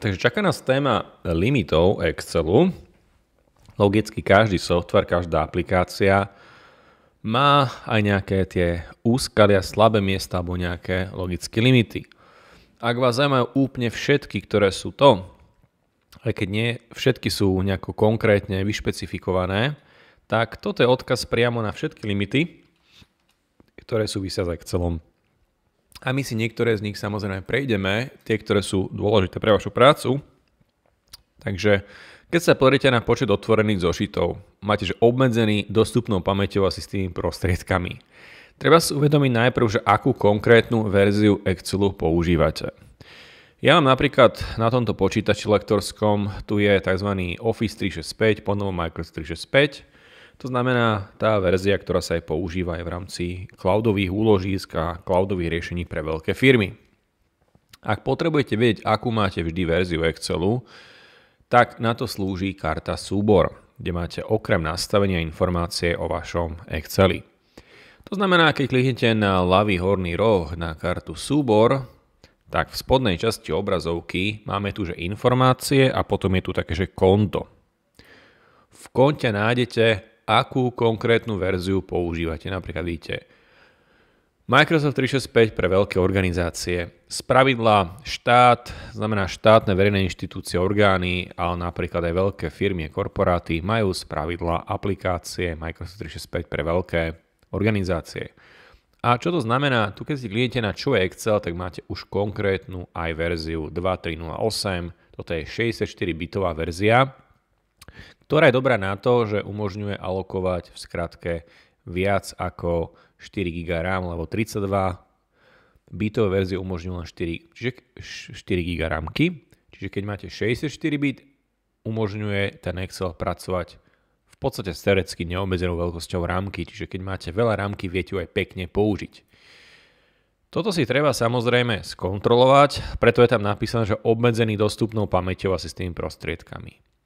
Takže čaká nás téma limitov Excelu. Logicky každý software, každá aplikácia má aj nejaké tie úskalia, slabé miesta alebo nejaké logické limity. Ak vás zaujímajú úplne všetky, ktoré sú to, aj keď nie všetky sú nejako konkrétne vyšpecifikované, tak toto je odkaz priamo na všetky limity, ktoré súvisia s Excelom. A my si niektoré z nich samozrejme prejdeme, tie, ktoré sú dôležité pre vašu prácu. Takže keď sa pozriete na počet otvorených zošitov, máte že obmedzený dostupnou pamäťou a tými prostriedkami. Treba si uvedomiť najprv, že akú konkrétnu verziu Excelu používate. Ja mám napríklad na tomto počítači lektorskom, tu je tzv. Office 365, ponovo Microsoft 365, to znamená, tá verzia, ktorá sa aj používa aj v rámci cloudových úložísk a cloudových riešení pre veľké firmy. Ak potrebujete vedieť, akú máte vždy verziu Excelu, tak na to slúži karta súbor, kde máte okrem nastavenia informácie o vašom Exceli. To znamená, keď kliknete na ľavý horný roh na kartu súbor, tak v spodnej časti obrazovky máme tu že informácie a potom je tu také, že konto. V konte nájdete akú konkrétnu verziu používate. Napríklad vidíte Microsoft 365 pre veľké organizácie. Spravidla štát, znamená štátne verejné inštitúcie, orgány, ale napríklad aj veľké firmy, korporáty majú spravidla aplikácie Microsoft 365 pre veľké organizácie. A čo to znamená? Tu keď si kliente na čo je Excel, tak máte už konkrétnu aj verziu 2308. Toto je 64-bitová verzia ktorá je dobrá na to, že umožňuje alokovať v skratke viac ako 4 GB RAM, lebo 32 bitové verzie umožňujú len 4, čiže 4 GB RAMky. Čiže keď máte 64 bit, umožňuje ten Excel pracovať v podstate sterecky neobmedzenou veľkosťou rámky, čiže keď máte veľa rámky, viete ju aj pekne použiť. Toto si treba samozrejme skontrolovať, preto je tam napísané, že obmedzený dostupnou pamäťou a s tými prostriedkami.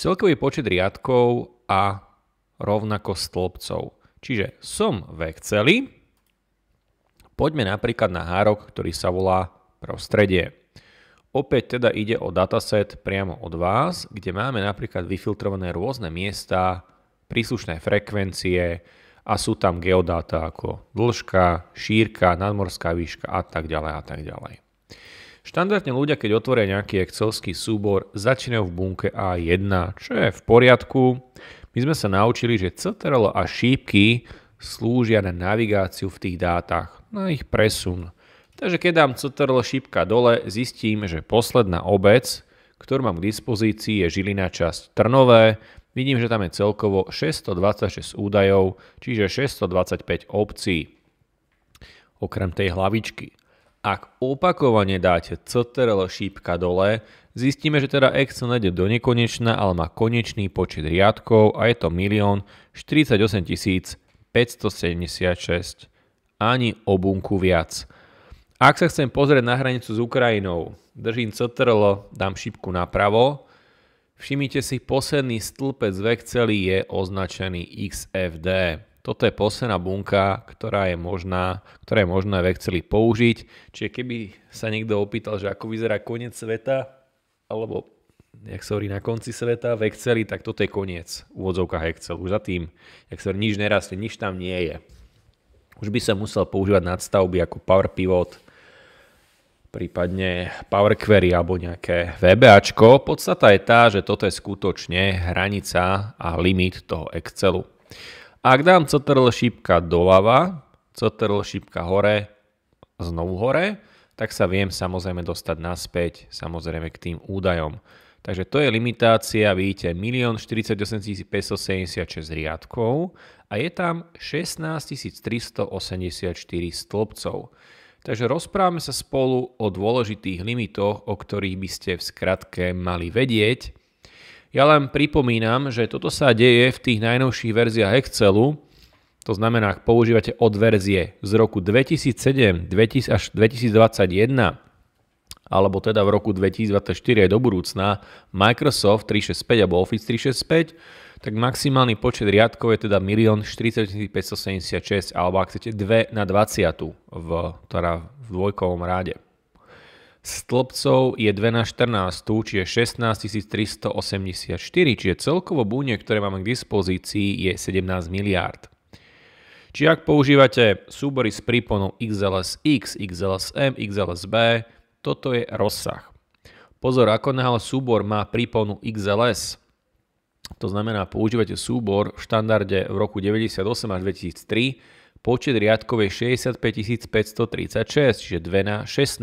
Celkový počet riadkov a rovnako stĺpcov. Čiže som v Exceli. Poďme napríklad na hárok, ktorý sa volá prostredie. Opäť teda ide o dataset priamo od vás, kde máme napríklad vyfiltrované rôzne miesta, príslušné frekvencie a sú tam geodáta ako dĺžka, šírka, nadmorská výška a tak ďalej a tak ďalej. Štandardne ľudia, keď otvoria nejaký excelský súbor, začínajú v bunke A1, čo je v poriadku. My sme sa naučili, že CTRL er a šípky slúžia na navigáciu v tých dátach, na ich presun. Takže keď dám CTRL er šípka dole, zistím, že posledná obec, ktorú mám k dispozícii, je Žilina časť Trnové. Vidím, že tam je celkovo 626 údajov, čiže 625 obcí okrem tej hlavičky. Ak opakovane dáte CTRL šípka dole, zistíme, že teda Excel nejde do nekonečna, ale má konečný počet riadkov a je to 1 048 576. Ani obunku viac. Ak sa chcem pozrieť na hranicu s Ukrajinou, držím CTRL, dám šípku napravo. Všimnite si, posledný stĺpec v Exceli je označený XFD toto je posledná bunka, ktorá je možná, ktorá je možná v Exceli použiť. Čiže keby sa niekto opýtal, že ako vyzerá koniec sveta, alebo jak sa hovorí na konci sveta v Exceli, tak toto je koniec v úvodzovkách Excel. Už za tým, jak sa nič nerastie, nič tam nie je. Už by sa musel používať nadstavby ako Power Pivot, prípadne Power Query alebo nejaké VBAčko. Podstata je tá, že toto je skutočne hranica a limit toho Excelu. Ak dám CTRL šípka doľava, CTRL šípka hore, znovu hore, tak sa viem samozrejme dostať naspäť samozrejme k tým údajom. Takže to je limitácia, vidíte, 1 48 576 riadkov a je tam 16 384 stĺpcov. Takže rozprávame sa spolu o dôležitých limitoch, o ktorých by ste v skratke mali vedieť, ja len pripomínam, že toto sa deje v tých najnovších verziách Excelu, to znamená, ak používate od verzie z roku 2007 2000 až 2021, alebo teda v roku 2024 aj do budúcna, Microsoft 365 alebo Office 365, tak maximálny počet riadkov je teda 1 576 alebo ak chcete 2 na 20 v, teda v dvojkovom ráde stĺpcov je 2 na 14, čiže 16 384, čiže celkovo buniek, ktoré máme k dispozícii, je 17 miliárd. Či ak používate súbory s príponou XLSX, XLSM, XLSB, toto je rozsah. Pozor, ako náhle súbor má príponu XLS, to znamená používate súbor v štandarde v roku 1998 až 2003, Počet riadkov je 65 536, čiže 2 na 16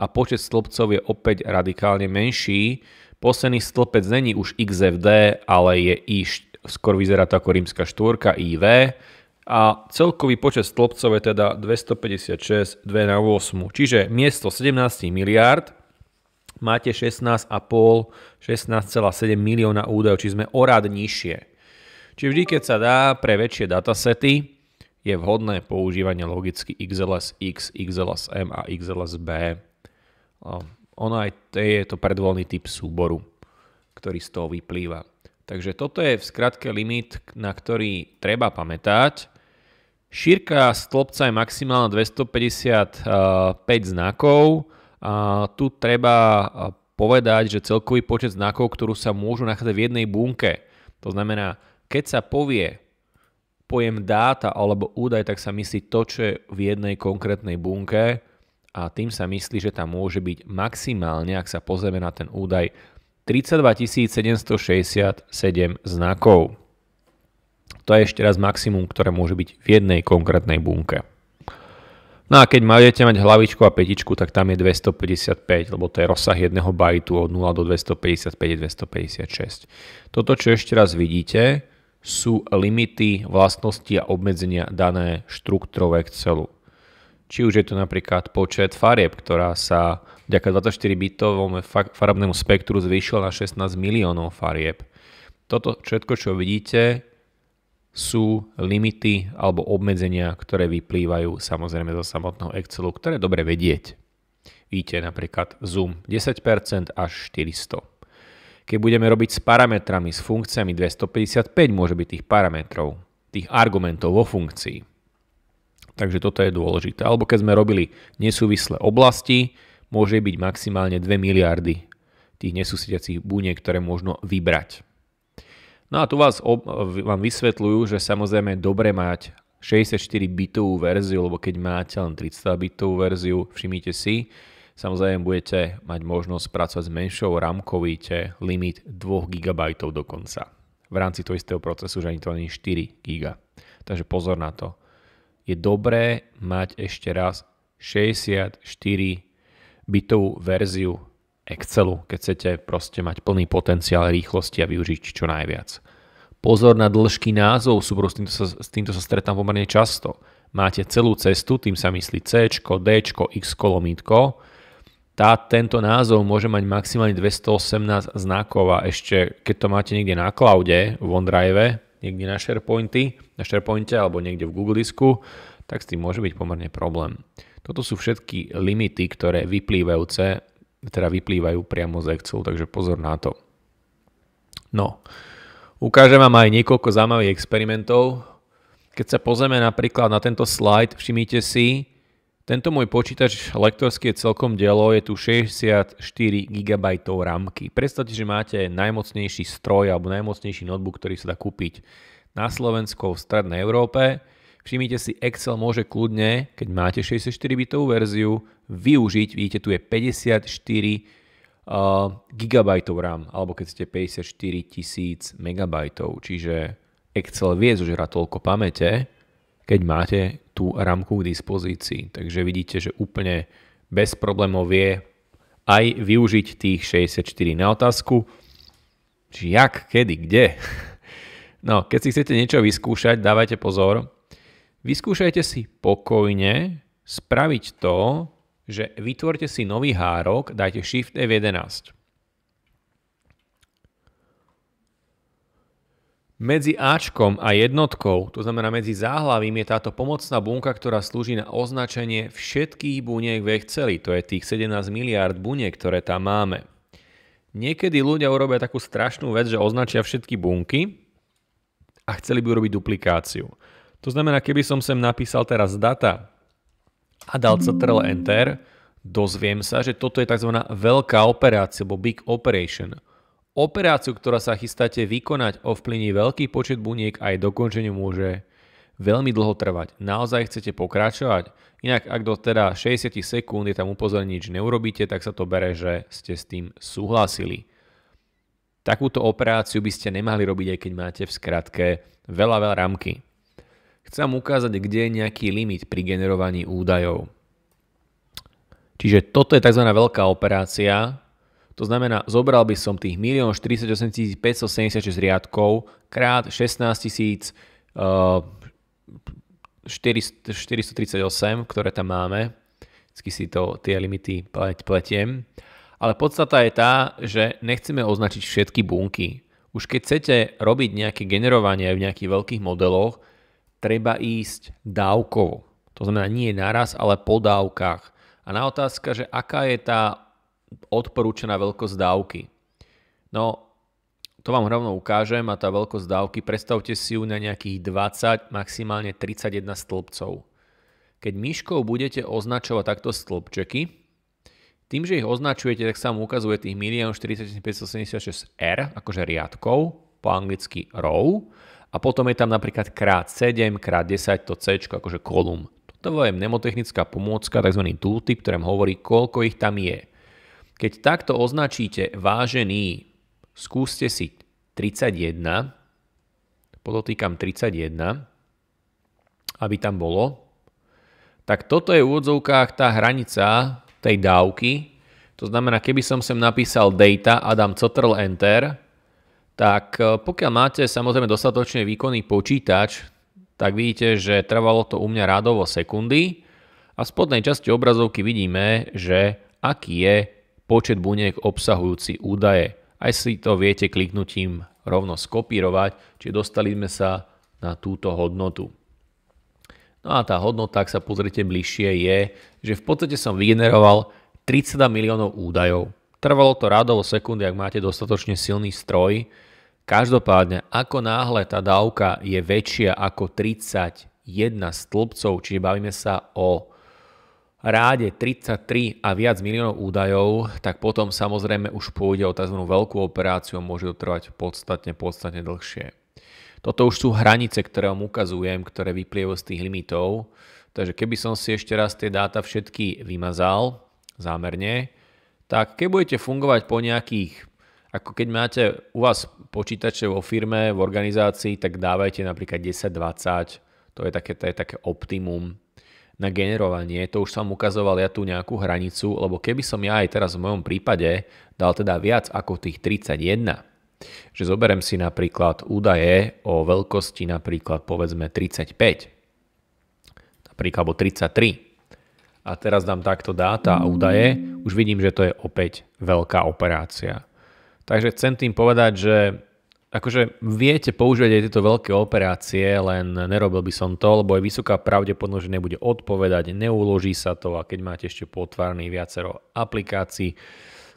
a počet stĺpcov je opäť radikálne menší. Posledný stĺpec není už XFD, ale je I, skôr vyzerá to ako rímska štvorka IV a celkový počet stĺpcov je teda 256 2 na 8. Čiže miesto 17 miliárd máte 16,5, 16,7 milióna údajov, či sme o rad nižšie. Čiže vždy, keď sa dá pre väčšie datasety, je vhodné používanie logicky XLS-X, XLS-M a XLS-B. Ehm, ono aj je to predvolný typ súboru, ktorý z toho vyplýva. Takže toto je v skratke limit, na ktorý treba pamätať. Šírka stĺpca je maximálne 255 znakov. A tu treba povedať, že celkový počet znakov, ktorú sa môžu nachádzať v jednej bunke, to znamená, keď sa povie pojem dáta alebo údaj, tak sa myslí to, čo je v jednej konkrétnej bunke a tým sa myslí, že tam môže byť maximálne, ak sa pozrieme na ten údaj, 32 767 znakov. To je ešte raz maximum, ktoré môže byť v jednej konkrétnej bunke. No a keď máte mať hlavičku a petičku, tak tam je 255, lebo to je rozsah jedného bajtu od 0 do 255 je 256. Toto, čo ešte raz vidíte, sú limity, vlastnosti a obmedzenia dané štruktúrové Excelu. Či už je to napríklad počet farieb, ktorá sa vďaka 24-bitovému farabnému spektru zvýšila na 16 miliónov farieb. Toto všetko, čo vidíte, sú limity alebo obmedzenia, ktoré vyplývajú samozrejme zo samotného Excelu, ktoré dobre vedieť. Víte, napríklad zoom 10% až 400. Keď budeme robiť s parametrami, s funkciami 255 môže byť tých parametrov, tých argumentov vo funkcii. Takže toto je dôležité. Alebo keď sme robili nesúvislé oblasti, môže byť maximálne 2 miliardy tých nesúsediacich buniek, ktoré možno vybrať. No a tu vás ob- vám vysvetľujú, že samozrejme dobre mať 64 bitovú verziu, lebo keď máte len 32 bitovú verziu, všimnite si, Samozrejme budete mať možnosť pracovať s menšou rámkou, limit 2 GB dokonca. V rámci toho istého procesu, že ani to ani 4 GB. Takže pozor na to. Je dobré mať ešte raz 64 bitovú verziu Excelu, keď chcete proste mať plný potenciál rýchlosti a využiť čo najviac. Pozor na dĺžky názov, sú s týmto sa, s týmto sa stretám pomerne často. Máte celú cestu, tým sa myslí C, D, X, kolomítko, tá, tento názov môže mať maximálne 218 znakov a ešte keď to máte niekde na cloude, v OneDrive, niekde na SharePointy, na SharePointe alebo niekde v Google disku, tak s tým môže byť pomerne problém. Toto sú všetky limity, ktoré vyplývajúce, teda vyplývajú priamo z Excel, takže pozor na to. No, ukážem vám aj niekoľko zaujímavých experimentov. Keď sa pozrieme napríklad na tento slide, všimnite si, tento môj počítač lektorský je celkom dielo, je tu 64 GB ramky. Predstavte, že máte najmocnejší stroj alebo najmocnejší notebook, ktorý sa dá kúpiť na Slovensku v Strednej Európe. Všimnite si, Excel môže kľudne, keď máte 64-bitovú verziu, využiť, vidíte, tu je 54 uh, GB RAM, alebo keď ste 54 tisíc MB, čiže Excel vie zožerať toľko pamäte, keď máte tú ramku k dispozícii. Takže vidíte, že úplne bez problémov vie aj využiť tých 64 na otázku, že jak, kedy, kde. No, keď si chcete niečo vyskúšať, dávajte pozor. Vyskúšajte si pokojne spraviť to, že vytvorte si nový hárok, dajte Shift F11. Medzi Ačkom a jednotkou, to znamená medzi záhlavím, je táto pomocná bunka, ktorá slúži na označenie všetkých buniek v chceli, to je tých 17 miliárd buniek, ktoré tam máme. Niekedy ľudia urobia takú strašnú vec, že označia všetky bunky a chceli by urobiť duplikáciu. To znamená, keby som sem napísal teraz data a dal Ctrl Enter, dozviem sa, že toto je tzv. veľká operácia, alebo big operation – Operáciu, ktorá sa chystáte vykonať, ovplyvní veľký počet buniek a jej dokončenie môže veľmi dlho trvať. Naozaj chcete pokračovať? Inak ak do teda 60 sekúnd je tam upozorenie nič neurobíte, tak sa to bere, že ste s tým súhlasili. Takúto operáciu by ste nemali robiť, aj keď máte v skratke veľa, veľa rámky. Chcem ukázať, kde je nejaký limit pri generovaní údajov. Čiže toto je tzv. veľká operácia, to znamená, zobral by som tých 1 48 576 riadkov krát 16 438, eh, ktoré tam máme. Vždy si to, tie limity pletiem. Ale podstata je tá, že nechceme označiť všetky bunky. Už keď chcete robiť nejaké generovanie v nejakých veľkých modeloch, treba ísť dávkovo. To znamená nie naraz, ale po dávkach. A na otázka, že aká je tá odporúčaná veľkosť dávky. No, to vám rovno ukážem a tá veľkosť dávky, predstavte si ju na nejakých 20, maximálne 31 stĺpcov. Keď myškou budete označovať takto stĺpčeky, tým, že ich označujete, tak sa vám ukazuje tých 1 R, akože riadkov, po anglicky row, a potom je tam napríklad krát 7, krát 10 to C, akože kolum. Toto je mnemotechnická pomôcka, tzv. tooltip, ktorým hovorí, koľko ich tam je. Keď takto označíte vážený, skúste si 31, podotýkam 31, aby tam bolo, tak toto je v úvodzovkách tá hranica tej dávky. To znamená, keby som sem napísal data a dám ctrl enter, tak e, pokiaľ máte samozrejme dostatočne výkonný počítač, tak vidíte, že trvalo to u mňa rádovo sekundy a v spodnej časti obrazovky vidíme, že aký je počet buniek obsahujúci údaje. Aj si to viete kliknutím rovno skopírovať, čiže dostali sme sa na túto hodnotu. No a tá hodnota, ak sa pozrite bližšie, je, že v podstate som vygeneroval 30 miliónov údajov. Trvalo to radovo sekundy, ak máte dostatočne silný stroj. Každopádne, ako náhle tá dávka je väčšia ako 31 stĺpcov, čiže bavíme sa o ráde 33 a viac miliónov údajov, tak potom samozrejme už pôjde o tzv. veľkú operáciu, môže to trvať podstatne, podstatne dlhšie. Toto už sú hranice, ktoré vám ukazujem, ktoré vyplievajú z tých limitov. Takže keby som si ešte raz tie dáta všetky vymazal zámerne, tak keď budete fungovať po nejakých, ako keď máte u vás počítače vo firme, v organizácii, tak dávajte napríklad 10-20, to je také, to je také optimum na generovanie, to už som ukazoval ja tu nejakú hranicu, lebo keby som ja aj teraz v mojom prípade dal teda viac ako tých 31, že zoberiem si napríklad údaje o veľkosti napríklad povedzme 35, napríklad alebo 33, a teraz dám takto dáta a údaje, už vidím, že to je opäť veľká operácia. Takže chcem tým povedať, že Akože viete používať aj tieto veľké operácie, len nerobil by som to, lebo je vysoká pravdepodobnosť, že nebude odpovedať, neuloží sa to a keď máte ešte potvárny viacero aplikácií,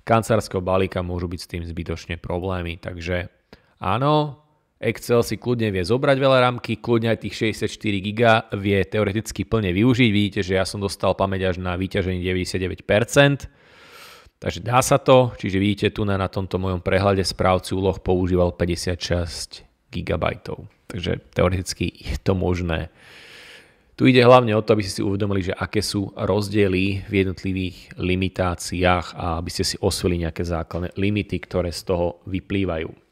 kancelárskeho balíka môžu byť s tým zbytočne problémy. Takže áno, Excel si kľudne vie zobrať veľa rámky, kľudne aj tých 64 GB vie teoreticky plne využiť. Vidíte, že ja som dostal pamäť až na vyťaženie 99%, Takže dá sa to, čiže vidíte tu na, na tomto mojom prehľade správcu úloh používal 56 GB. Takže teoreticky je to možné. Tu ide hlavne o to, aby ste si uvedomili, že aké sú rozdiely v jednotlivých limitáciách a aby ste si osvili nejaké základné limity, ktoré z toho vyplývajú.